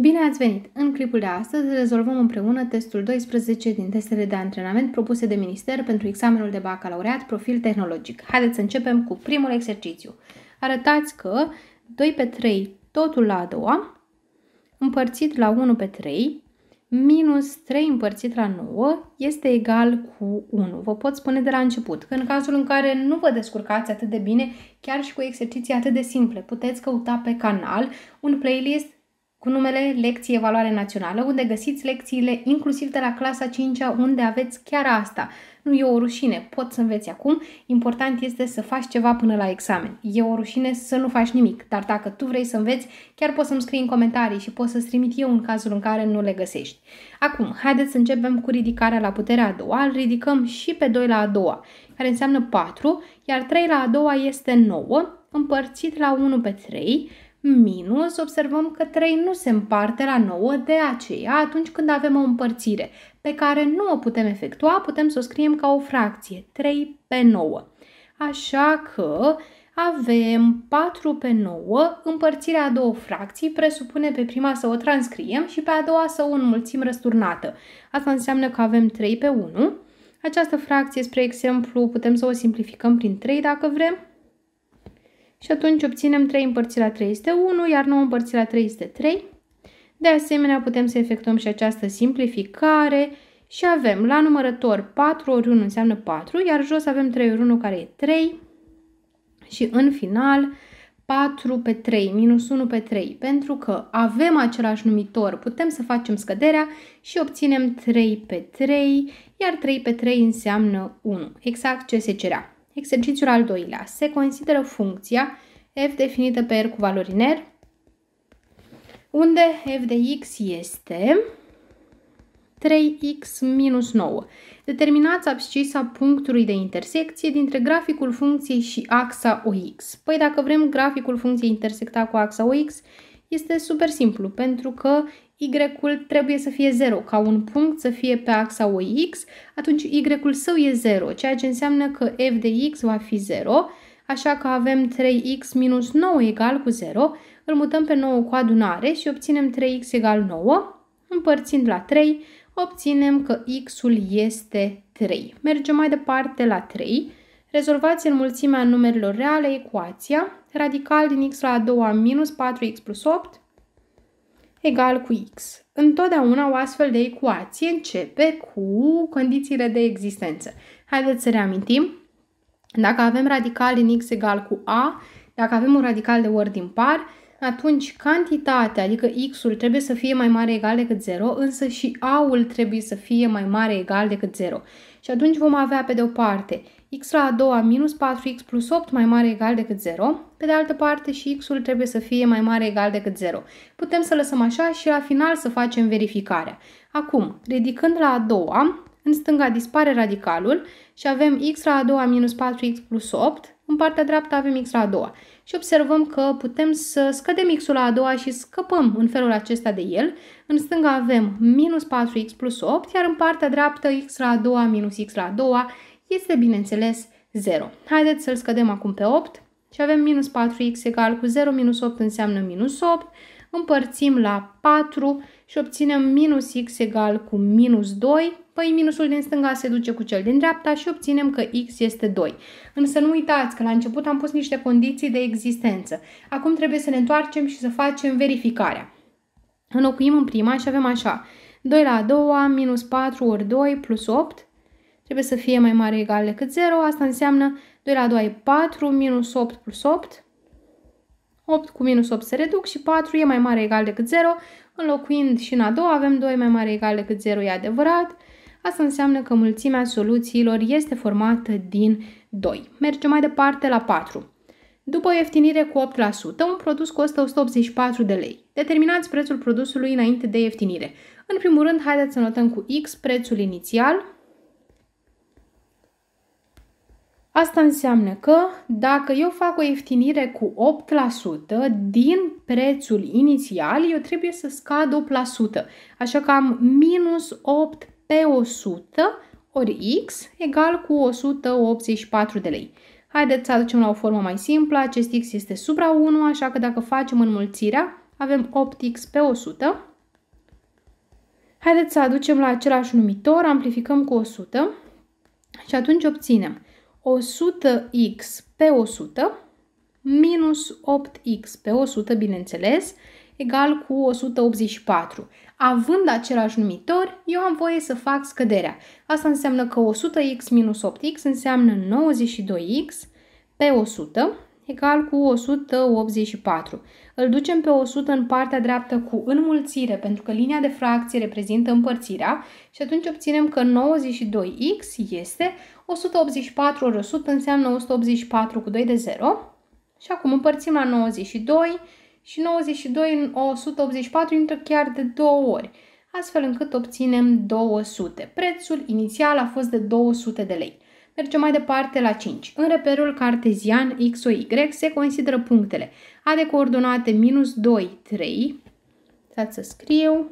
Bine ați venit! În clipul de astăzi rezolvăm împreună testul 12 din testele de antrenament propuse de minister pentru examenul de bacalaureat profil tehnologic. Haideți să începem cu primul exercițiu. Arătați că 2 pe 3 totul la a doua împărțit la 1 pe 3 minus 3 împărțit la 9 este egal cu 1. Vă pot spune de la început că în cazul în care nu vă descurcați atât de bine, chiar și cu exerciții atât de simple, puteți căuta pe canal un playlist cu numele Lecții Evaluare Națională, unde găsiți lecțiile inclusiv de la clasa 5-a, unde aveți chiar asta. Nu e o rușine, pot să înveți acum, important este să faci ceva până la examen. E o rușine să nu faci nimic, dar dacă tu vrei să înveți, chiar poți să-mi scrii în comentarii și poți să-ți trimit eu în cazul în care nu le găsești. Acum, haideți să începem cu ridicarea la puterea a doua, îl ridicăm și pe 2 la a doua, care înseamnă 4, iar 3 la a doua este 9, împărțit la 1 pe 3, minus, observăm că 3 nu se împarte la 9, de aceea atunci când avem o împărțire pe care nu o putem efectua, putem să o scriem ca o fracție, 3 pe 9. Așa că avem 4 pe 9, împărțirea a două fracții presupune pe prima să o transcriem și pe a doua să o înmulțim răsturnată. Asta înseamnă că avem 3 pe 1. Această fracție, spre exemplu, putem să o simplificăm prin 3 dacă vrem, și atunci obținem 3 împărțit la 3 este 1, iar 9 împărțit la 3 este 3. De asemenea, putem să efectuăm și această simplificare și avem la numărător 4 ori 1 înseamnă 4, iar jos avem 3 ori 1 care e 3 și în final 4 pe 3, minus 1 pe 3, pentru că avem același numitor, putem să facem scăderea și obținem 3 pe 3, iar 3 pe 3 înseamnă 1, exact ce se cerea. Exercițiul al doilea. Se consideră funcția f definită pe R cu r, unde f de x este 3x minus 9. Determinați abscisa punctului de intersecție dintre graficul funcției și axa OX. Păi dacă vrem graficul funcției intersecta cu axa OX, este super simplu, pentru că Y-ul trebuie să fie 0, ca un punct să fie pe axa OX, atunci Y-ul său e 0, ceea ce înseamnă că f de x va fi 0, așa că avem 3x minus 9 egal cu 0, îl mutăm pe 9 cu adunare și obținem 3x egal 9, împărțind la 3, obținem că x-ul este 3. Mergem mai departe la 3. Rezolvați înmulțimea numerelor reale ecuația, radical din x la a doua minus 4x plus 8, egal cu x. Întotdeauna o astfel de ecuație începe cu condițiile de existență. Haideți să reamintim. Dacă avem radical din x egal cu a, dacă avem un radical de ori din par, atunci cantitatea, adică x-ul, trebuie să fie mai mare egal decât 0, însă și a-ul trebuie să fie mai mare egal decât 0. Și atunci vom avea pe de o parte x la a doua minus 4x plus 8 mai mare egal decât 0. Pe de altă parte și x-ul trebuie să fie mai mare egal decât 0. Putem să lăsăm așa și la final să facem verificarea. Acum, ridicând la a doua, în stânga dispare radicalul și avem x la a doua minus 4x plus 8, în partea dreaptă avem x la a doua. Și observăm că putem să scădem x-ul la a doua și scăpăm în felul acesta de el. În stânga avem minus 4x plus 8, iar în partea dreaptă x la a doua minus x la a doua este, bineînțeles, 0. Haideți să-l scădem acum pe 8 și avem minus 4x egal cu 0, minus 8 înseamnă minus 8, împărțim la 4 și obținem minus x egal cu minus 2, păi minusul din stânga se duce cu cel din dreapta și obținem că x este 2. Însă nu uitați că la început am pus niște condiții de existență. Acum trebuie să ne întoarcem și să facem verificarea. Înlocuim în prima și avem așa, 2 la a doua minus 4 ori 2 plus 8 trebuie să fie mai mare egal decât 0. Asta înseamnă 2 la 2 e 4, minus 8 plus 8. 8 cu minus 8 se reduc și 4 e mai mare egal decât 0. Înlocuind și în a doua avem 2 mai mare egal decât 0, e adevărat. Asta înseamnă că mulțimea soluțiilor este formată din 2. Mergem mai departe la 4. După o ieftinire cu 8%, un produs costă 184 de lei. Determinați prețul produsului înainte de ieftinire. În primul rând, haideți să notăm cu X prețul inițial, Asta înseamnă că dacă eu fac o ieftinire cu 8% din prețul inițial, eu trebuie să scad 8%. Așa că am minus 8 pe 100 ori x egal cu 184 de lei. Haideți să aducem la o formă mai simplă. Acest x este supra 1, așa că dacă facem înmulțirea, avem 8x pe 100. Haideți să aducem la același numitor, amplificăm cu 100 și atunci obținem 100x pe 100 minus 8x pe 100, bineînțeles, egal cu 184. Având același numitor, eu am voie să fac scăderea. Asta înseamnă că 100x minus 8x înseamnă 92x pe 100 egal cu 184. Îl ducem pe 100 în partea dreaptă cu înmulțire, pentru că linia de fracție reprezintă împărțirea și atunci obținem că 92x este 184 ori 100 înseamnă 184 cu 2 de 0. Și acum împărțim la 92 și 92 în 184 intră chiar de două ori, astfel încât obținem 200. Prețul inițial a fost de 200 de lei. Mergem mai departe la 5. În reperul cartezian X, O, Y se consideră punctele A de coordonate minus 2, 3, stați să scriu,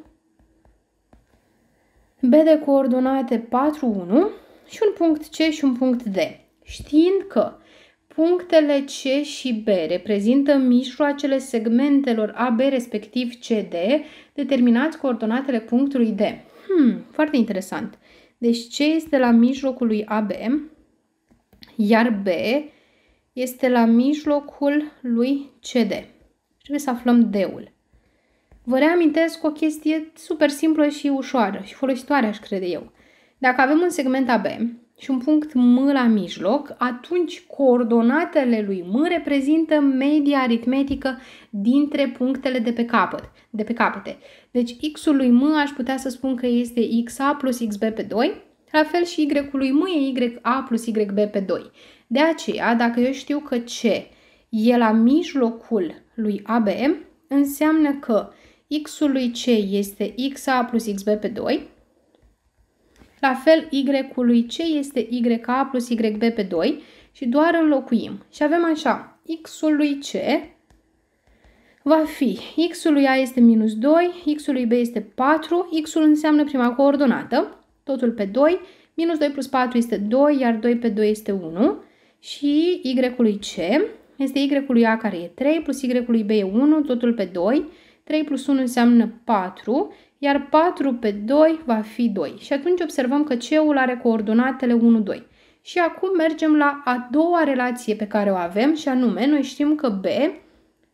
B de coordonate 4, 1 și un punct C și un punct D. Știind că punctele C și B reprezintă mijloacele segmentelor AB respectiv CD, determinați coordonatele punctului D. Hmm, foarte interesant. Deci C este la mijlocul lui AB, iar B este la mijlocul lui CD. trebuie să aflăm D-ul. Vă reamintesc o chestie super simplă și ușoară și folositoare, aș crede eu. Dacă avem un segment AB și un punct M la mijloc, atunci coordonatele lui M reprezintă media aritmetică dintre punctele de pe capăt, de pe capete. Deci X-ul lui M aș putea să spun că este XA plus XB pe 2, la fel și Y-ul lui M e YA plus YB pe 2. De aceea, dacă eu știu că C e la mijlocul lui AB, înseamnă că X-ul lui C este XA plus XB pe 2, la fel, y-ului c este yk plus yb pe 2 și doar înlocuim. Și avem așa, x-ul lui c va fi x-ul lui a este minus 2, x-ul lui b este 4, x-ul înseamnă prima coordonată, totul pe 2, minus 2 plus 4 este 2, iar 2 pe 2 este 1 și y ului c este y ului a care e 3 plus y ului b e 1, totul pe 2, 3 plus 1 înseamnă 4, iar 4 pe 2 va fi 2. Și atunci observăm că C-ul are coordonatele 1, 2. Și acum mergem la a doua relație pe care o avem și anume noi știm că B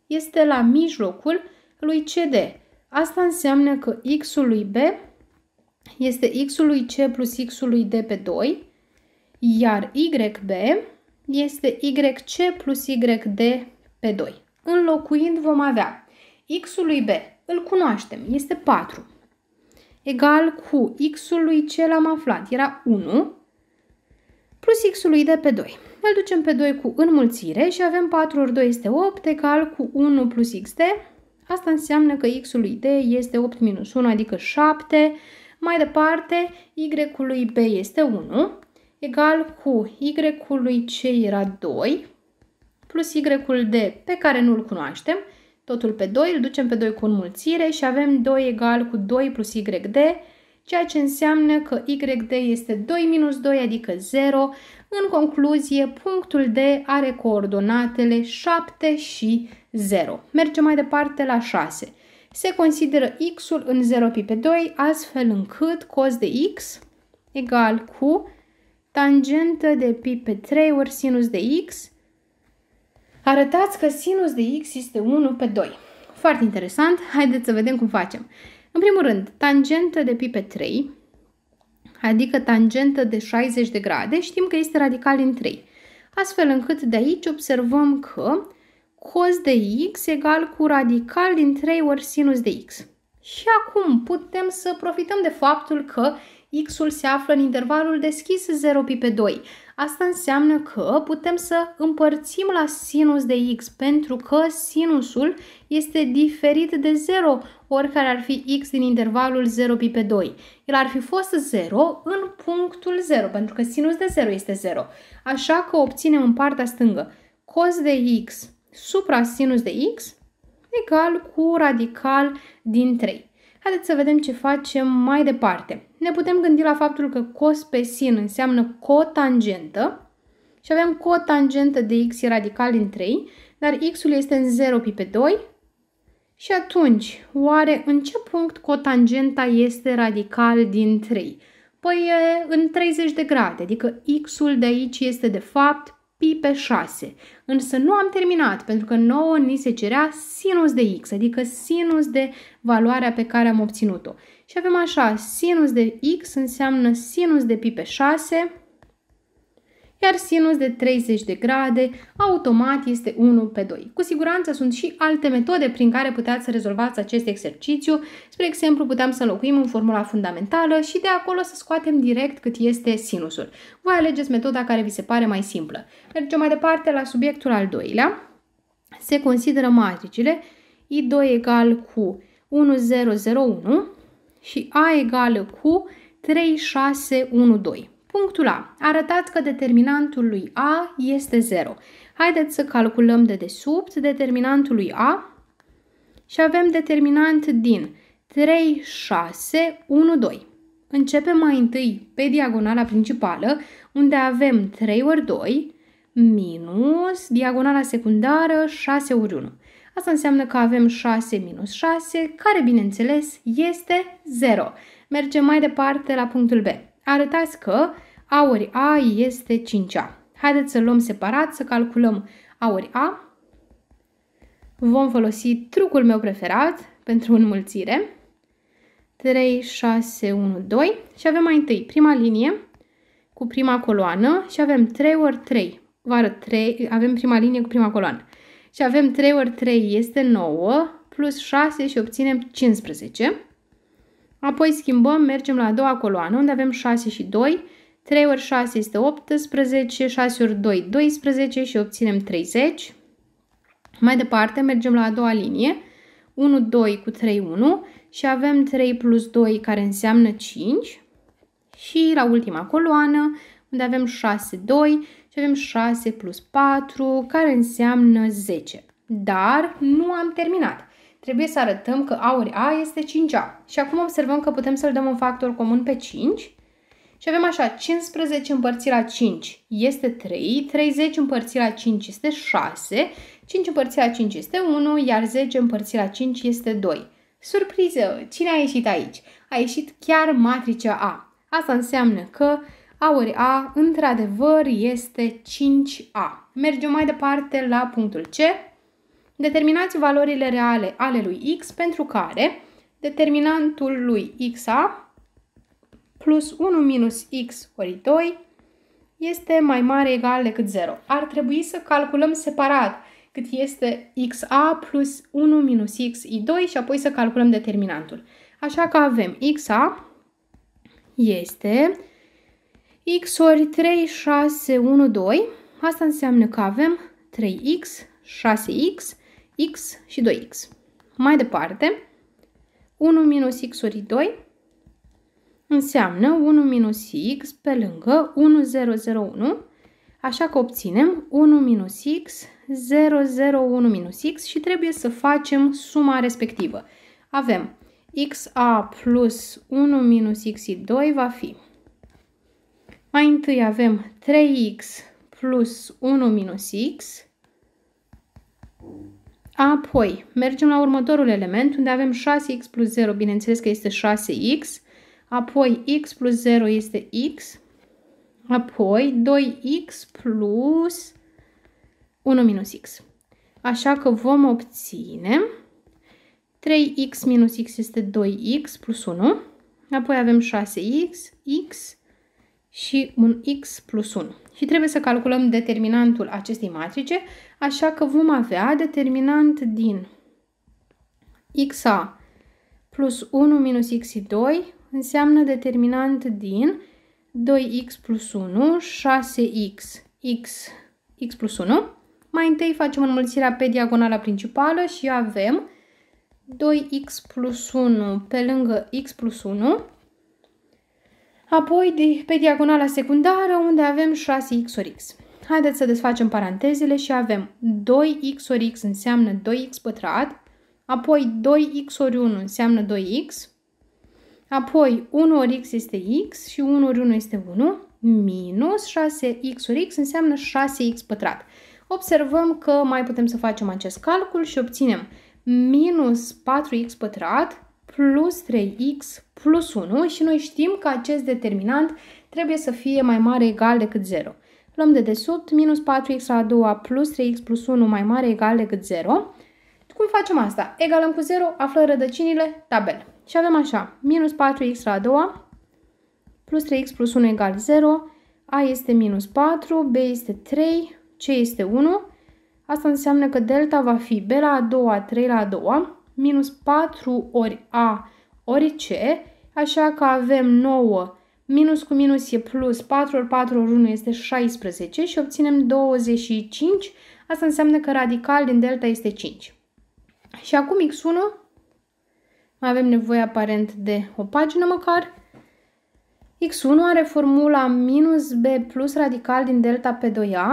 este la mijlocul lui CD. Asta înseamnă că x-ul lui B este x-ul lui C plus x-ul lui D pe 2, iar YB este YC plus YD pe 2. Înlocuind vom avea x-ul lui B, îl cunoaștem, este 4 egal cu x-ul lui ce l-am aflat, era 1, plus x-ul lui de pe 2. Îl ducem pe 2 cu înmulțire și avem 4 ori 2 este 8, egal cu 1 plus x de. Asta înseamnă că x-ul lui d este 8 minus 1, adică 7. Mai departe, y-ul lui b este 1, egal cu y-ul lui c era 2, plus y-ul d pe care nu-l cunoaștem, totul pe 2, îl ducem pe 2 cu înmulțire și avem 2 egal cu 2 plus YD, ceea ce înseamnă că YD este 2 minus 2, adică 0. În concluzie, punctul D are coordonatele 7 și 0. Mergem mai departe la 6. Se consideră x-ul în 0 pi pe 2, astfel încât cos de x egal cu tangentă de pi pe 3 ori sinus de x arătați că sinus de x este 1 pe 2. Foarte interesant, haideți să vedem cum facem. În primul rând, tangentă de pi pe 3, adică tangentă de 60 de grade, știm că este radical în 3. Astfel încât de aici observăm că cos de x egal cu radical din 3 ori sinus de x. Și acum putem să profităm de faptul că x-ul se află în intervalul deschis 0 pi pe 2, Asta înseamnă că putem să împărțim la sinus de x pentru că sinusul este diferit de 0, oricare ar fi x din intervalul 0 pi pe 2. El ar fi fost 0 în punctul 0, pentru că sinus de 0 este 0. Așa că obținem în partea stângă cos de x supra sinus de x egal cu radical din 3. Haideți să vedem ce facem mai departe. Ne putem gândi la faptul că cos pe sin înseamnă cotangentă și avem cotangentă de x radical din 3, dar x-ul este în 0 pi pe 2 și atunci, oare în ce punct cotangenta este radical din 3? Păi în 30 de grade, adică x-ul de aici este de fapt pi pe 6. Însă nu am terminat, pentru că nouă ni se cerea sinus de x, adică sinus de valoarea pe care am obținut-o. Și avem așa, sinus de x înseamnă sinus de pi pe 6 iar sinus de 30 de grade automat este 1 pe 2. Cu siguranță sunt și alte metode prin care puteți să rezolvați acest exercițiu. Spre exemplu, puteam să înlocuim în formula fundamentală și de acolo să scoatem direct cât este sinusul. Voi alegeți metoda care vi se pare mai simplă. Mergem mai departe la subiectul al doilea. Se consideră matricile I2 egal cu 1, 0, 0, 1 și A egal cu 3, 6, 1, 2. Punctul A. Arătați că determinantul lui A este 0. Haideți să calculăm de desubt determinantul lui A și avem determinant din 3, 6, 1, 2. Începem mai întâi pe diagonala principală, unde avem 3 ori 2 minus diagonala secundară 6 ori 1. Asta înseamnă că avem 6 minus 6, care, bineînțeles, este 0. Mergem mai departe la punctul B arătați că a ori a este 5a. Haideți să luăm separat, să calculăm a ori a. Vom folosi trucul meu preferat pentru înmulțire. 3, 6, 1, 2 și avem mai întâi prima linie cu prima coloană și avem 3 ori 3. Vă arăt 3, avem prima linie cu prima coloană. Și avem 3 ori 3 este 9 plus 6 și obținem 15. Apoi schimbăm, mergem la a doua coloană, unde avem 6 și 2. 3 ori 6 este 18, 6 ori 2, 12 și obținem 30. Mai departe mergem la a doua linie, 1, 2 cu 3, 1 și avem 3 plus 2 care înseamnă 5. Și la ultima coloană, unde avem 6, 2 și avem 6 plus 4 care înseamnă 10. Dar nu am terminat trebuie să arătăm că aur A este 5A. Și acum observăm că putem să-l dăm un factor comun pe 5. Și avem așa, 15 împărțit la 5 este 3, 30 împărțit la 5 este 6, 5 împărțit la 5 este 1, iar 10 împărțit la 5 este 2. Surpriză! Cine a ieșit aici? A ieșit chiar matricea A. Asta înseamnă că A ori A, într-adevăr, este 5A. Mergem mai departe la punctul C. Determinați valorile reale ale lui X pentru care determinantul lui XA plus 1 minus X ori 2 este mai mare egal decât 0. Ar trebui să calculăm separat cât este XA plus 1 minus x i 2 și apoi să calculăm determinantul. Așa că avem XA este X ori 3, 6, 1, 2. Asta înseamnă că avem 3X, 6X x și 2x. Mai departe, 1 minus x ori 2 înseamnă 1 minus x pe lângă 1, 0, 0, 1, așa că obținem 1 minus x, 0, 0, 1 minus x și trebuie să facem suma respectivă. Avem xa plus 1 minus x 2 va fi. Mai întâi avem 3x plus 1 minus x Apoi, mergem la următorul element, unde avem 6x plus 0, bineînțeles că este 6x, apoi x plus 0 este x, apoi 2x plus 1 minus x. Așa că vom obține 3x minus x este 2x plus 1, apoi avem 6x, x și un x plus 1. Și trebuie să calculăm determinantul acestei matrice așa că vom avea determinant din xa plus 1 minus x2 înseamnă determinant din 2x plus 1, 6x, x, x plus 1. Mai întâi facem înmulțirea pe diagonala principală și avem 2x plus 1 pe lângă x plus 1. Apoi pe diagonala secundară unde avem 6x ori x. Haideți să desfacem parantezele și avem 2x ori x înseamnă 2x pătrat, apoi 2x ori 1 înseamnă 2x, apoi 1 ori x este x și 1 ori 1 este 1, minus 6x ori x înseamnă 6x pătrat. Observăm că mai putem să facem acest calcul și obținem minus 4x pătrat plus 3x plus 1 și noi știm că acest determinant trebuie să fie mai mare egal decât 0. Luăm de desubt, minus 4x la a doua plus 3x plus 1 mai mare egal decât 0. Cum facem asta? Egalăm cu 0, aflăm rădăcinile, tabel. Și avem așa, minus 4x la a doua plus 3x plus 1 egal 0, a este minus 4, b este 3, c este 1. Asta înseamnă că delta va fi b la a doua, 3 la a doua, minus 4 ori a ori c, așa că avem 9 Minus cu minus e plus, 4 ori 4 ori 1 este 16 și obținem 25. Asta înseamnă că radical din delta este 5. Și acum x1, mai avem nevoie aparent de o pagină măcar. x1 are formula minus b plus radical din delta pe 2a.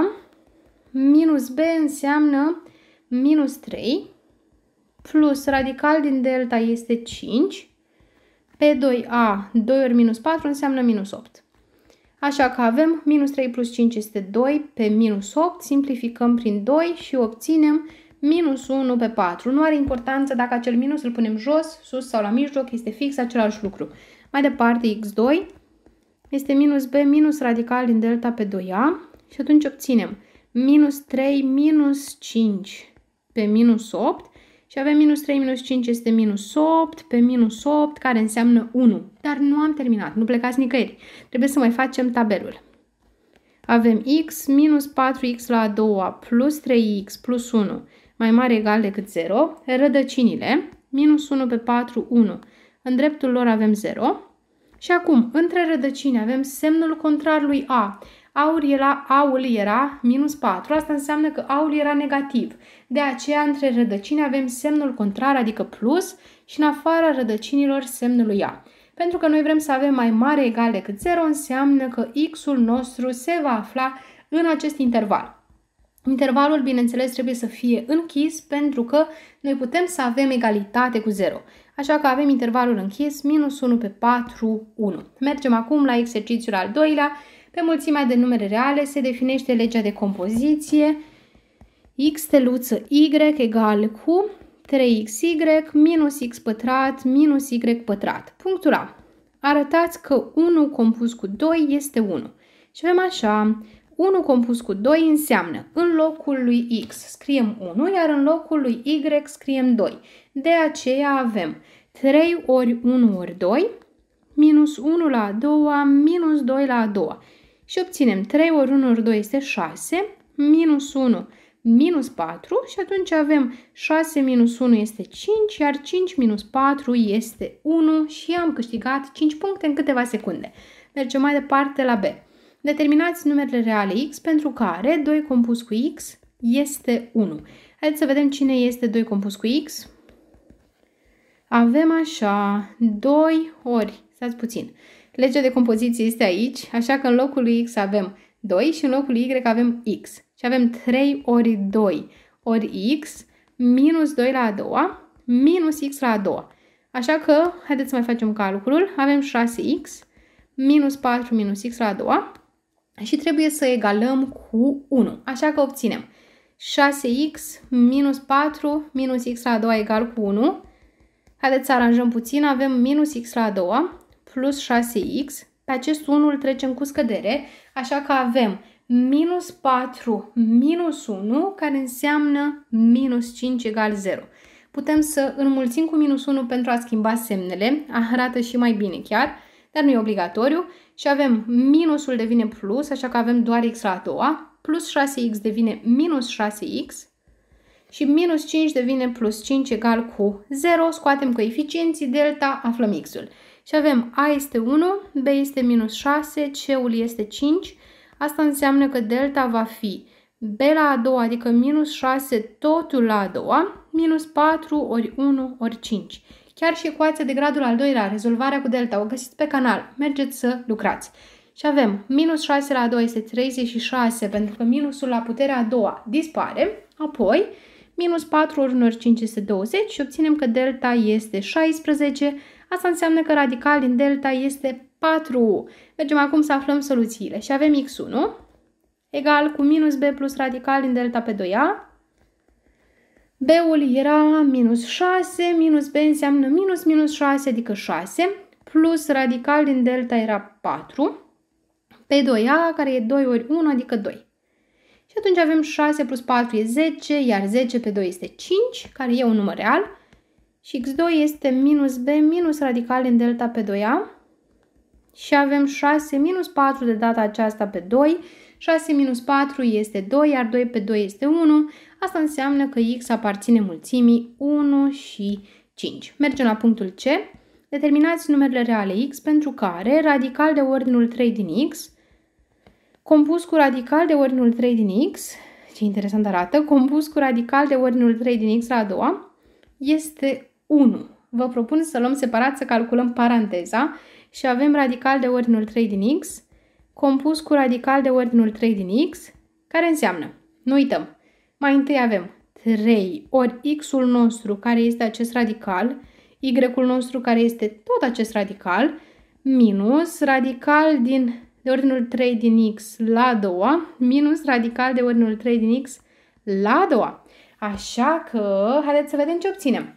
Minus b înseamnă minus 3 plus radical din delta este 5 P2A, 2 ori minus 4 înseamnă minus 8. Așa că avem minus 3 plus 5 este 2 pe minus 8, simplificăm prin 2 și obținem minus 1 pe 4. Nu are importanță dacă acel minus îl punem jos, sus sau la mijloc, este fix același lucru. Mai departe, x2 este minus b minus radical din delta pe 2a și atunci obținem minus 3 minus 5 pe minus 8 și avem minus 3 minus 5 este minus 8 pe minus 8, care înseamnă 1. Dar nu am terminat, nu plecați nicăieri. Trebuie să mai facem tabelul. Avem x minus 4x la a doua plus 3x plus 1 mai mare egal decât 0, rădăcinile, minus 1 pe 4, 1. În dreptul lor avem 0. Și acum, între rădăcini avem semnul contrar lui a aur era, aul era minus 4. Asta înseamnă că aul era negativ. De aceea, între rădăcini avem semnul contrar, adică plus, și în afara rădăcinilor semnului A. Pentru că noi vrem să avem mai mare egal decât 0, înseamnă că x-ul nostru se va afla în acest interval. Intervalul, bineînțeles, trebuie să fie închis pentru că noi putem să avem egalitate cu 0. Așa că avem intervalul închis, minus 1 pe 4, 1. Mergem acum la exercițiul al doilea, pe mulțimea de numere reale se definește legea de compoziție x steluță y egal cu 3xy minus x pătrat minus y pătrat. Punctul A. Arătați că 1 compus cu 2 este 1. Și avem așa, 1 compus cu 2 înseamnă în locul lui x scriem 1, iar în locul lui y scriem 2. De aceea avem 3 ori 1 ori 2, minus 1 la a doua, minus 2 la a doua și obținem 3 ori 1 ori 2 este 6, minus 1 minus 4 și atunci avem 6 minus 1 este 5, iar 5 minus 4 este 1 și am câștigat 5 puncte în câteva secunde. Mergem mai departe la B. Determinați numerele reale x pentru care 2 compus cu x este 1. Haideți să vedem cine este 2 compus cu x. Avem așa 2 ori, stați puțin, Legea de compoziție este aici, așa că în locul lui X avem 2 și în locul lui Y avem X. Și avem 3 ori 2 ori X minus 2 la a doua minus X la a doua. Așa că, haideți să mai facem calculul. Avem 6X minus 4 minus X la a doua și trebuie să egalăm cu 1. Așa că obținem 6x minus 4 minus x la a doua egal cu 1. Haideți să aranjăm puțin, avem minus x la a doua plus 6x, pe acest 1 îl trecem cu scădere, așa că avem minus 4 minus 1, care înseamnă minus 5 egal 0. Putem să înmulțim cu minus 1 pentru a schimba semnele, arată și mai bine chiar, dar nu e obligatoriu. Și avem minusul devine plus, așa că avem doar x la a doua, plus 6x devine minus 6x și minus 5 devine plus 5 egal cu 0, scoatem coeficienții, delta, aflăm x-ul. Și avem A este 1, B este minus 6, C-ul este 5. Asta înseamnă că delta va fi B la a doua, adică minus 6 totul la a doua, minus 4 ori 1 ori 5. Chiar și ecuația de gradul al doilea, rezolvarea cu delta, o găsiți pe canal. Mergeți să lucrați. Și avem minus 6 la a doua este 36, pentru că minusul la puterea a doua dispare. Apoi, minus 4 ori 1 ori 5 este 20 și obținem că delta este 16, Asta înseamnă că radical din delta este 4u. Mergem acum să aflăm soluțiile și avem x1 egal cu minus b plus radical din delta pe 2a. B-ul era minus 6, minus b înseamnă minus minus 6, adică 6, plus radical din delta era 4, pe 2a, care e 2 ori 1, adică 2. Și atunci avem 6 plus 4 e 10, iar 10 pe 2 este 5, care e un număr real și x2 este minus b minus radical din delta pe 2a și avem 6 minus 4 de data aceasta pe 2. 6 minus 4 este 2, iar 2 pe 2 este 1. Asta înseamnă că x aparține mulțimii 1 și 5. Mergem la punctul C. Determinați numerele reale x pentru care radical de ordinul 3 din x compus cu radical de ordinul 3 din x, ce interesant arată, compus cu radical de ordinul 3 din x la a doua, este 1. Vă propun să luăm separat, să calculăm paranteza și avem radical de ordinul 3 din x compus cu radical de ordinul 3 din x, care înseamnă, nu uităm, mai întâi avem 3 ori x-ul nostru care este acest radical, y-ul nostru care este tot acest radical, minus radical din, de ordinul 3 din x la 2, minus radical de ordinul 3 din x la 2. Așa că, haideți să vedem ce obținem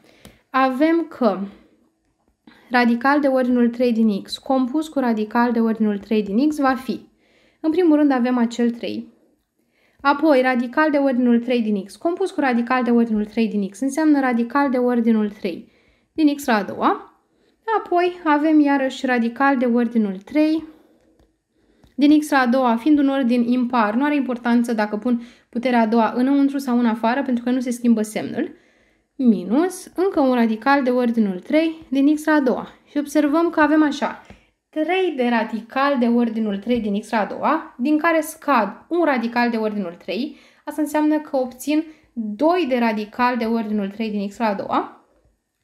avem că radical de ordinul 3 din x compus cu radical de ordinul 3 din x va fi, în primul rând avem acel 3, apoi radical de ordinul 3 din x compus cu radical de ordinul 3 din x înseamnă radical de ordinul 3 din x la a doua, apoi avem iarăși radical de ordinul 3 din x la a doua, fiind un ordin impar, nu are importanță dacă pun puterea a doua înăuntru sau în afară, pentru că nu se schimbă semnul minus încă un radical de ordinul 3 din x la a doua. și observăm că avem așa 3 de radical de ordinul 3 din x la a doua, din care scad un radical de ordinul 3, asta înseamnă că obțin 2 de radical de ordinul 3 din x la a doua.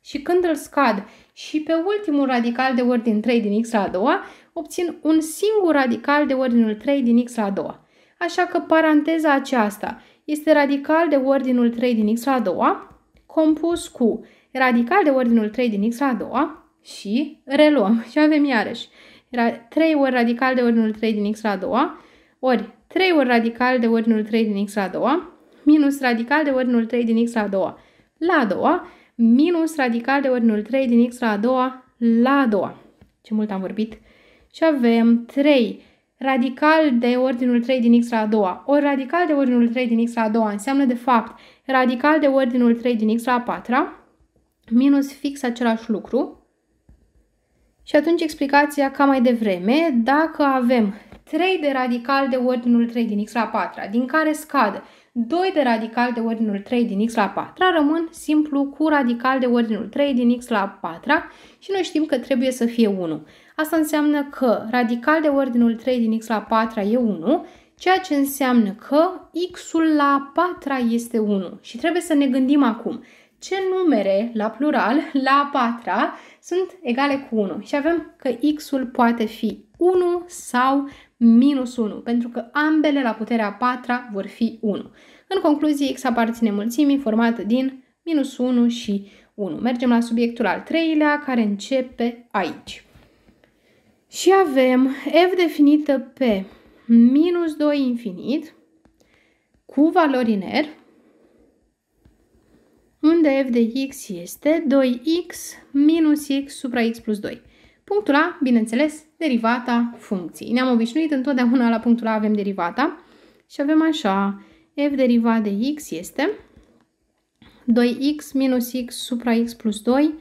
și când îl scad și pe ultimul radical de ordin 3 din x la a doua, obțin un singur radical de ordinul 3 din x la a doua. Așa că paranteza aceasta este radical de ordinul 3 din x la a doua, compus cu radical de ordinul 3 din x la 2 și reluăm. Și avem iarăși 3 ori radical de ordinul 3 din x la 2 ori 3 ori radical de ordinul 3 din x la 2 minus radical de ordinul 3 din x la 2 la 2 minus radical de ordinul 3 din x la 2 la 2. Ce mult am vorbit! Și avem 3 radical de ordinul 3 din x la 2 Ori radical de ordinul 3 din x la 2 înseamnă de fapt radical de ordinul 3 din x la 4 minus fix același lucru. Și atunci explicația ca mai devreme, dacă avem 3 de radical de ordinul 3 din x la 4, din care scade 2 de radical de ordinul 3 din x la 4, rămân simplu cu radical de ordinul 3 din x la 4 și noi știm că trebuie să fie 1. Asta înseamnă că radical de ordinul 3 din x la 4 e 1, ceea ce înseamnă că x-ul la a patra este 1. Și trebuie să ne gândim acum ce numere la plural, la a patra, sunt egale cu 1. Și avem că x-ul poate fi 1 sau minus 1, pentru că ambele la puterea a patra vor fi 1. În concluzie, x aparține mulțimii formată din minus 1 și 1. Mergem la subiectul al treilea, care începe aici. Și avem f definită pe minus 2 infinit cu valori în R, unde f de x este 2x minus x supra x plus 2. Punctul A, bineînțeles, derivata funcției. Ne-am obișnuit întotdeauna la punctul A avem derivata și avem așa, f derivat de x este 2x minus x supra x plus 2,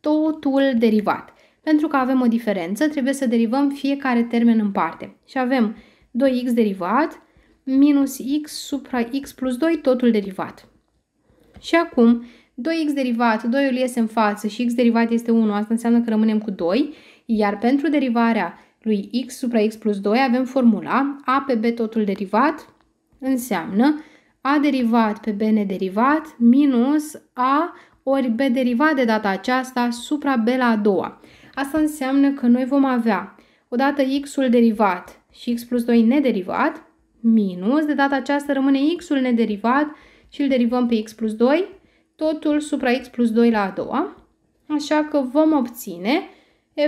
totul derivat. Pentru că avem o diferență, trebuie să derivăm fiecare termen în parte. Și avem 2x derivat minus x supra x plus 2, totul derivat. Și acum, 2x derivat, 2 ul iese în față și x derivat este 1, asta înseamnă că rămânem cu 2, iar pentru derivarea lui x supra x plus 2 avem formula a pe b totul derivat înseamnă a derivat pe b nederivat minus a ori b derivat de data aceasta supra b la a doua. Asta înseamnă că noi vom avea odată x-ul derivat și x plus 2 nederivat, minus, de data aceasta rămâne x-ul nederivat și îl derivăm pe x plus 2, totul supra x plus 2 la a doua, așa că vom obține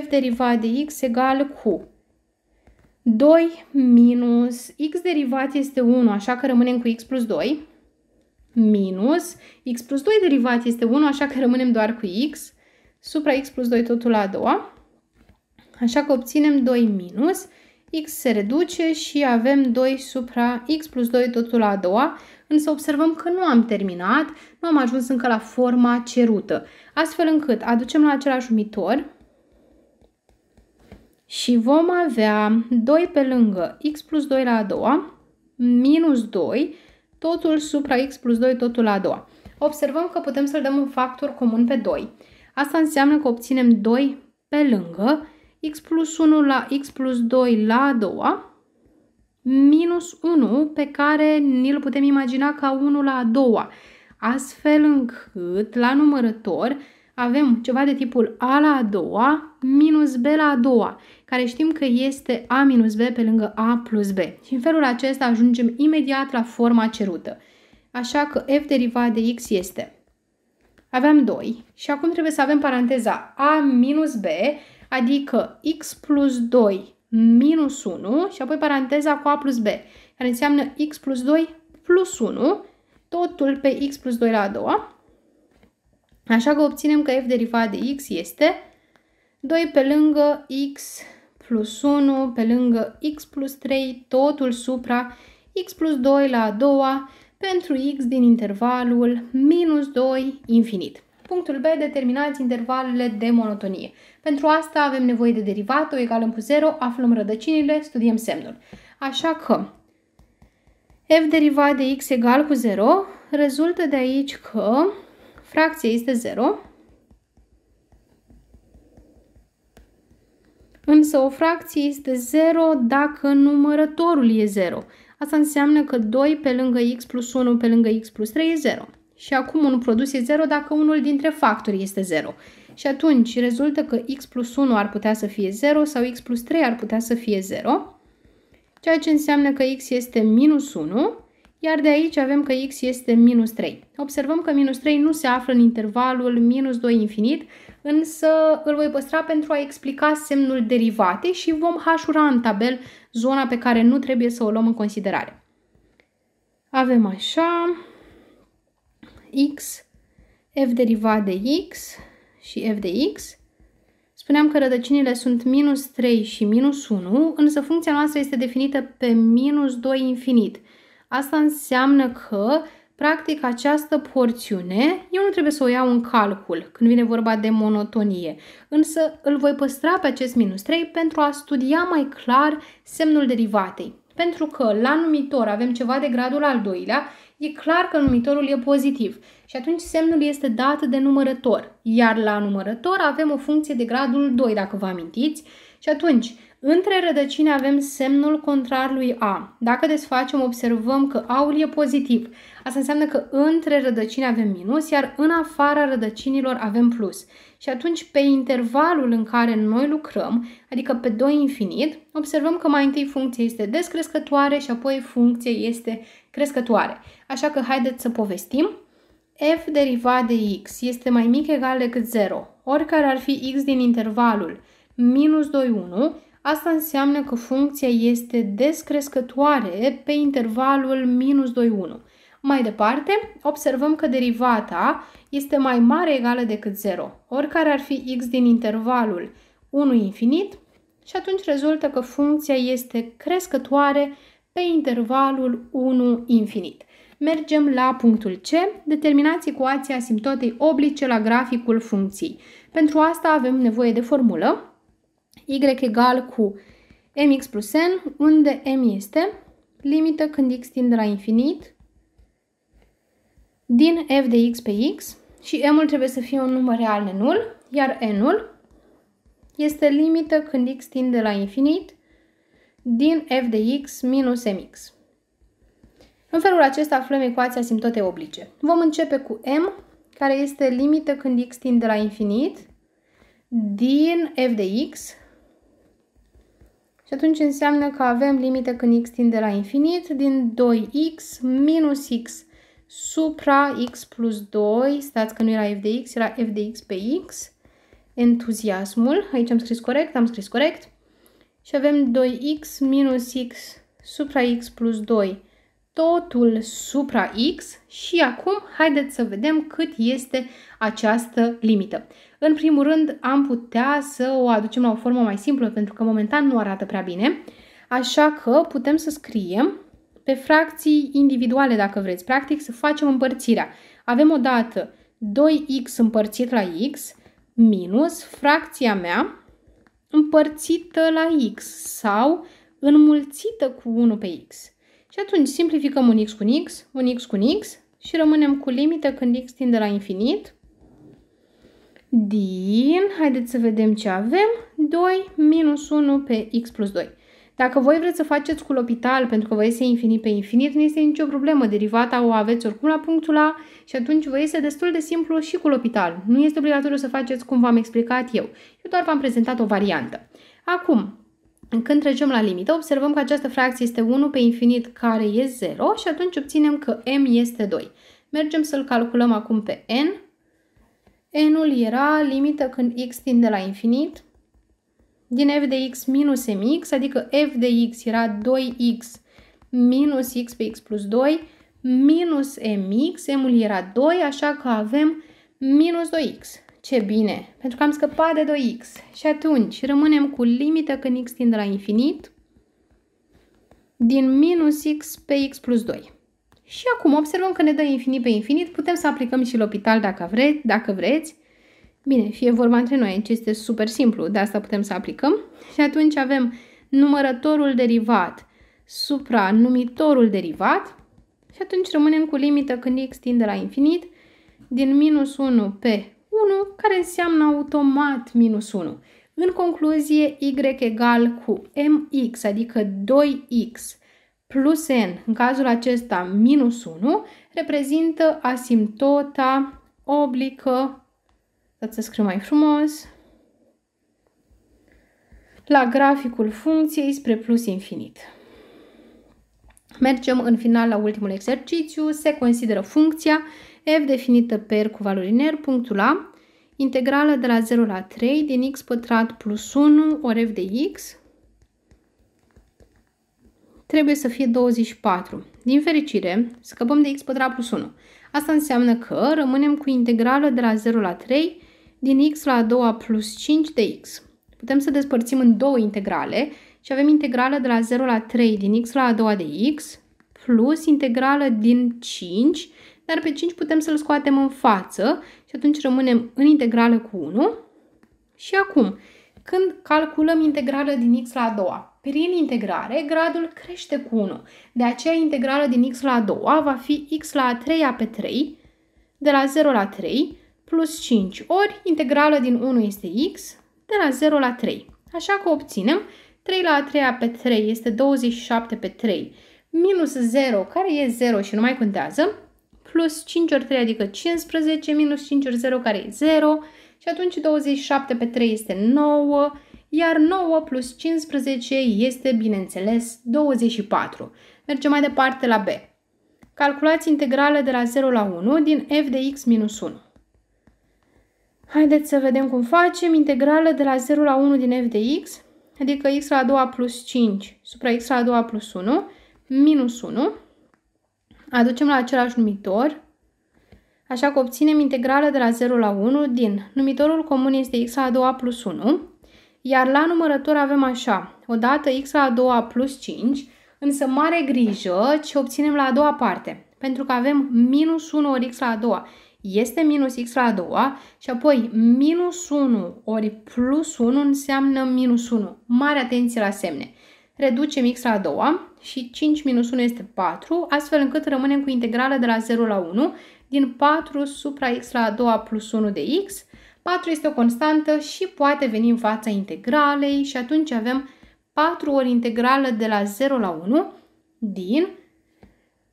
f derivat de x egal cu 2 minus x derivat este 1, așa că rămânem cu x plus 2, minus x plus 2 derivat este 1, așa că rămânem doar cu x, supra x plus 2 totul la a doua. Așa că obținem 2 minus, x se reduce și avem 2 supra x plus 2 totul la a doua, însă observăm că nu am terminat, nu am ajuns încă la forma cerută. Astfel încât aducem la același umitor și vom avea 2 pe lângă x plus 2 la a doua minus 2 totul supra x plus 2 totul la a doua. Observăm că putem să-l dăm un factor comun pe 2. Asta înseamnă că obținem 2 pe lângă x plus 1 la x plus 2 la a doua minus 1 pe care ni-l putem imagina ca 1 la a doua. Astfel încât la numărător avem ceva de tipul a la a doua minus b la a doua, care știm că este a minus b pe lângă a plus b. Și în felul acesta ajungem imediat la forma cerută. Așa că f derivat de x este aveam 2 și acum trebuie să avem paranteza a minus b, adică x plus 2 minus 1 și apoi paranteza cu a plus b, care înseamnă x plus 2 plus 1, totul pe x plus 2 la a doua. Așa că obținem că f derivat de x este 2 pe lângă x plus 1 pe lângă x plus 3, totul supra x plus 2 la a doua, pentru x din intervalul minus 2 infinit. Punctul B, determinați intervalele de monotonie. Pentru asta avem nevoie de derivată egală cu 0, aflăm rădăcinile, studiem semnul. Așa că f derivat de x egal cu 0 rezultă de aici că fracția este 0, însă o fracție este 0 dacă numărătorul e 0. Asta înseamnă că 2 pe lângă x plus 1 pe lângă x plus 3 e 0. Și acum un produs e 0 dacă unul dintre factori este 0. Și atunci rezultă că x plus 1 ar putea să fie 0 sau x plus 3 ar putea să fie 0, ceea ce înseamnă că x este minus 1, iar de aici avem că x este minus 3. Observăm că minus 3 nu se află în intervalul minus 2 infinit, însă îl voi păstra pentru a explica semnul derivate și vom hașura în tabel zona pe care nu trebuie să o luăm în considerare. Avem așa x, f derivat de x și f de x. Spuneam că rădăcinile sunt minus 3 și minus 1, însă funcția noastră este definită pe minus 2 infinit. Asta înseamnă că Practic, această porțiune, eu nu trebuie să o iau în calcul când vine vorba de monotonie, însă îl voi păstra pe acest minus 3 pentru a studia mai clar semnul derivatei. Pentru că la numitor avem ceva de gradul al doilea, e clar că numitorul e pozitiv și atunci semnul este dat de numărător. Iar la numărător avem o funcție de gradul 2, dacă vă amintiți, și atunci între rădăcini avem semnul contrar lui A. Dacă desfacem, observăm că A-ul e pozitiv. Asta înseamnă că între rădăcini avem minus, iar în afara rădăcinilor avem plus. Și atunci, pe intervalul în care noi lucrăm, adică pe 2 infinit, observăm că mai întâi funcția este descrescătoare și apoi funcția este crescătoare. Așa că haideți să povestim. f derivat de x este mai mic egal decât 0, oricare ar fi x din intervalul minus 2, 1, Asta înseamnă că funcția este descrescătoare pe intervalul minus 2, 1. Mai departe, observăm că derivata este mai mare egală decât 0, oricare ar fi x din intervalul 1 infinit și atunci rezultă că funcția este crescătoare pe intervalul 1 infinit. Mergem la punctul C. Determinați ecuația asimptotei oblice la graficul funcției. Pentru asta avem nevoie de formulă y egal cu mx plus n, unde m este limită când x tinde la infinit din f de x pe x și m-ul trebuie să fie un număr real nenul, iar n-ul este limită când x tinde la infinit din f de x minus mx. În felul acesta aflăm ecuația simtote oblice. Vom începe cu m, care este limită când x tinde la infinit, din f de x și atunci înseamnă că avem limită când x tinde la infinit din 2x minus x supra x plus 2, stați că nu era f de x, era f de x pe x, entuziasmul, aici am scris corect, am scris corect, și avem 2x minus x supra x plus 2, totul supra x și acum haideți să vedem cât este această limită. În primul rând, am putea să o aducem la o formă mai simplă, pentru că momentan nu arată prea bine. Așa că putem să scriem pe fracții individuale, dacă vreți. Practic, să facem împărțirea. Avem odată 2x împărțit la x minus fracția mea împărțită la x sau înmulțită cu 1 pe x. Și atunci simplificăm un x cu un x, un x cu un x și rămânem cu limită când x tinde la infinit din, haideți să vedem ce avem, 2 minus 1 pe x plus 2. Dacă voi vreți să faceți cu lopital pentru că vă iese infinit pe infinit, nu este nicio problemă, derivata o aveți oricum la punctul A și atunci vă iese destul de simplu și cu lopital. Nu este obligatoriu să faceți cum v-am explicat eu. Eu doar v-am prezentat o variantă. Acum, când trecem la limită, observăm că această fracție este 1 pe infinit care e 0 și atunci obținem că m este 2. Mergem să-l calculăm acum pe n n-ul era limită când x tinde la infinit, din f de x minus mx, adică f de x era 2x minus x pe x plus 2, minus mx, m-ul era 2, așa că avem minus 2x. Ce bine, pentru că am scăpat de 2x. Și atunci rămânem cu limită când x tinde la infinit din minus x pe x plus 2. Și acum observăm că ne dă infinit pe infinit, putem să aplicăm și L'Opital dacă, vre dacă vreți. Bine, fie vorba între noi, ce este super simplu, de asta putem să aplicăm. Și atunci avem numărătorul derivat supra numitorul derivat și atunci rămânem cu limită când x tinde la infinit din minus 1 pe 1, care înseamnă automat minus 1. În concluzie, y egal cu mx, adică 2x plus n, în cazul acesta minus 1, reprezintă asimptota oblică, să să scriu mai frumos, la graficul funcției spre plus infinit. Mergem în final la ultimul exercițiu. Se consideră funcția f definită per cu valori valoriner, punctul A, integrală de la 0 la 3 din x pătrat plus 1 ori f de x trebuie să fie 24. Din fericire, scăpăm de x pătrat plus 1. Asta înseamnă că rămânem cu integrală de la 0 la 3 din x la 2 plus 5 de x. Putem să despărțim în două integrale și avem integrală de la 0 la 3 din x la 2 de x plus integrală din 5, dar pe 5 putem să-l scoatem în față și atunci rămânem în integrală cu 1. Și acum, când calculăm integrală din x la a doua, prin integrare, gradul crește cu 1. De aceea, integrală din x la 2 va fi x la 3 pe 3, de la 0 la 3, plus 5 ori integrală din 1 este x, de la 0 la 3. Așa că obținem 3 la 3 pe 3 este 27 pe 3, minus 0, care e 0 și nu mai contează, plus 5 ori 3, adică 15, minus 5 ori 0, care e 0, și atunci 27 pe 3 este 9, iar 9 plus 15 este, bineînțeles, 24. Mergem mai departe la B. Calculați integrală de la 0 la 1 din f de x minus 1. Haideți să vedem cum facem integrală de la 0 la 1 din f de x, adică x la 2 plus 5 supra x la 2 plus 1 minus 1. Aducem la același numitor, așa că obținem integrală de la 0 la 1 din numitorul comun este x la 2 plus 1 iar la numărător avem așa, odată x la a doua plus 5, însă mare grijă ce obținem la a doua parte, pentru că avem minus 1 ori x la a doua. Este minus x la a doua și apoi minus 1 ori plus 1 înseamnă minus 1. Mare atenție la semne. Reducem x la a doua și 5 minus 1 este 4, astfel încât rămânem cu integrală de la 0 la 1 din 4 supra x la a doua plus 1 de x 4 este o constantă și poate veni în fața integralei și atunci avem 4 ori integrală de la 0 la 1 din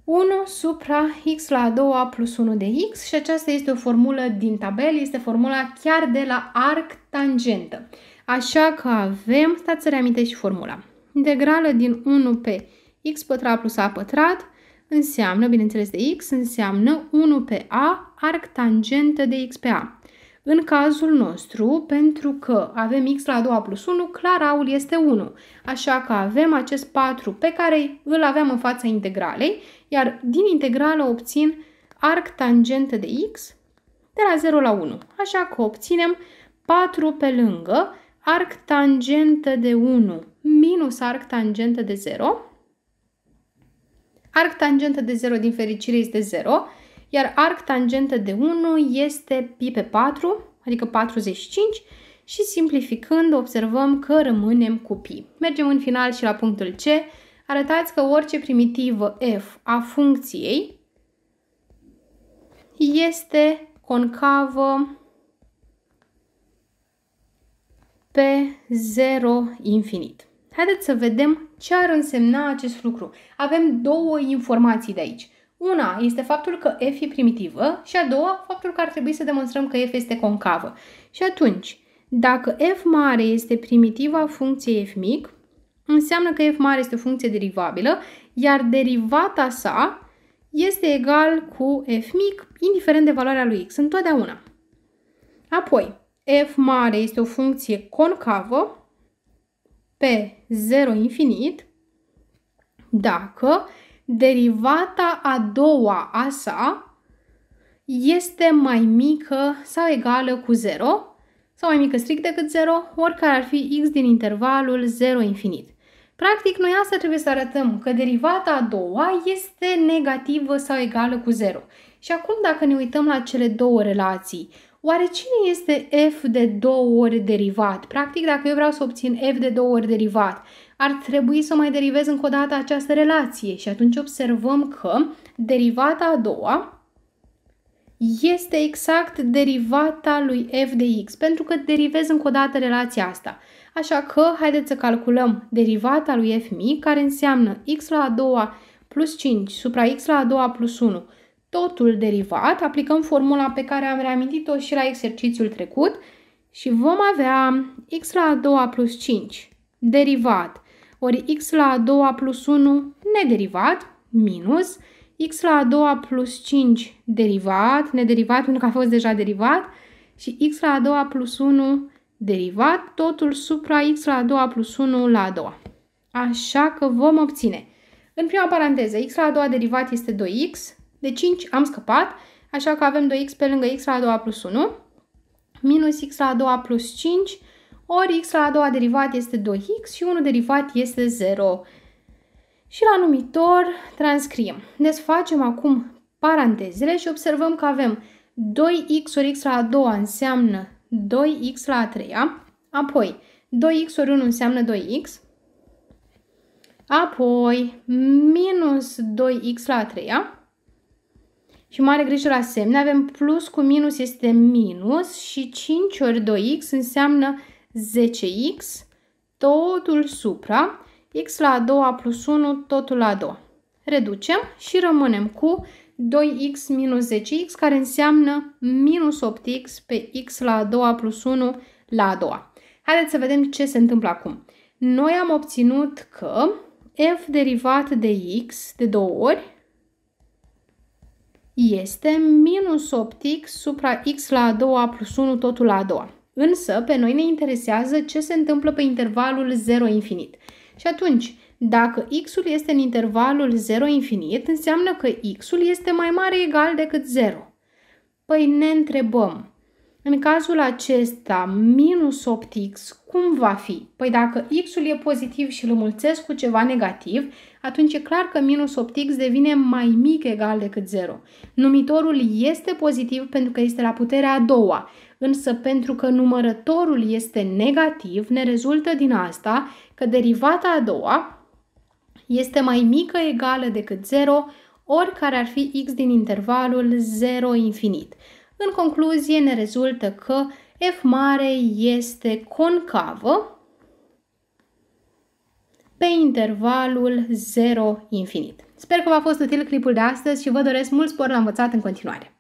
1 supra x la a doua plus 1 de x și aceasta este o formulă din tabel, este formula chiar de la arc tangentă. Așa că avem, stați să reamintesc și formula, integrală din 1 pe x pătrat plus a pătrat înseamnă, bineînțeles de x, înseamnă 1 pe a arc tangentă de x pe a. În cazul nostru, pentru că avem x la 2 plus 1, clar aul este 1. Așa că avem acest 4 pe care îl aveam în fața integralei, iar din integrală obțin arc tangentă de x de la 0 la 1. Așa că obținem 4 pe lângă arc tangentă de 1 minus arc tangentă de 0. Arc tangentă de 0 din fericire este 0 iar arc tangentă de 1 este pi pe 4, adică 45, și simplificând observăm că rămânem cu pi. Mergem în final și la punctul C. Arătați că orice primitivă f a funcției este concavă pe 0 infinit. Haideți să vedem ce ar însemna acest lucru. Avem două informații de aici. Una este faptul că f e primitivă și a doua faptul că ar trebui să demonstrăm că f este concavă. Și atunci, dacă f mare este primitiva funcției f mic, înseamnă că f mare este o funcție derivabilă, iar derivata sa este egal cu f mic, indiferent de valoarea lui x, întotdeauna. Apoi, f mare este o funcție concavă pe 0 infinit dacă derivata a doua a sa este mai mică sau egală cu 0 sau mai mică strict decât 0, oricare ar fi x din intervalul 0 infinit. Practic, noi asta trebuie să arătăm că derivata a doua este negativă sau egală cu 0. Și acum, dacă ne uităm la cele două relații, oare cine este f de 2 ori derivat? Practic, dacă eu vreau să obțin f de 2 ori derivat, ar trebui să mai derivez încă o dată această relație și atunci observăm că derivata a doua este exact derivata lui f de x, pentru că derivez încă o dată relația asta. Așa că haideți să calculăm derivata lui f mic, care înseamnă x la a doua plus 5 supra x la a doua plus 1, totul derivat, aplicăm formula pe care am reamintit-o și la exercițiul trecut și vom avea x la a doua plus 5 derivat ori x la a doua plus 1 nederivat minus x la a doua plus 5 derivat, nederivat pentru că a fost deja derivat și x la a doua plus 1 derivat, totul supra x la a doua plus 1 la a doua. Așa că vom obține. În prima paranteză, x la a doua derivat este 2x, de 5 am scăpat, așa că avem 2x pe lângă x la a doua plus 1, minus x la a doua plus 5 ori x la a doua derivat este 2x și 1 derivat este 0. Și la numitor transcriem. Desfacem deci acum parantezele și observăm că avem 2x ori x la a doua înseamnă 2x la a treia, apoi 2x ori 1 înseamnă 2x, apoi minus 2x la a treia, și mare grijă la semne, avem plus cu minus este minus și 5 ori 2x înseamnă 10x, totul supra, x la a doua plus 1, totul la a doua. Reducem și rămânem cu 2x minus 10x, care înseamnă minus 8x pe x la a doua plus 1 la a doua. Haideți să vedem ce se întâmplă acum. Noi am obținut că f derivat de x de două ori este minus 8x supra x la a doua plus 1 totul la a doua. Însă, pe noi ne interesează ce se întâmplă pe intervalul 0 infinit. Și atunci, dacă x-ul este în intervalul 0 infinit, înseamnă că x-ul este mai mare egal decât 0. Păi ne întrebăm, în cazul acesta, minus 8x, cum va fi? Păi dacă x-ul e pozitiv și îl mulțesc cu ceva negativ, atunci e clar că minus 8x devine mai mic egal decât 0. Numitorul este pozitiv pentru că este la puterea a doua, însă pentru că numărătorul este negativ, ne rezultă din asta că derivata a doua este mai mică egală decât 0, oricare ar fi x din intervalul 0 infinit. În concluzie, ne rezultă că f mare este concavă pe intervalul 0 infinit. Sper că v-a fost util clipul de astăzi și vă doresc mult spor la învățat în continuare!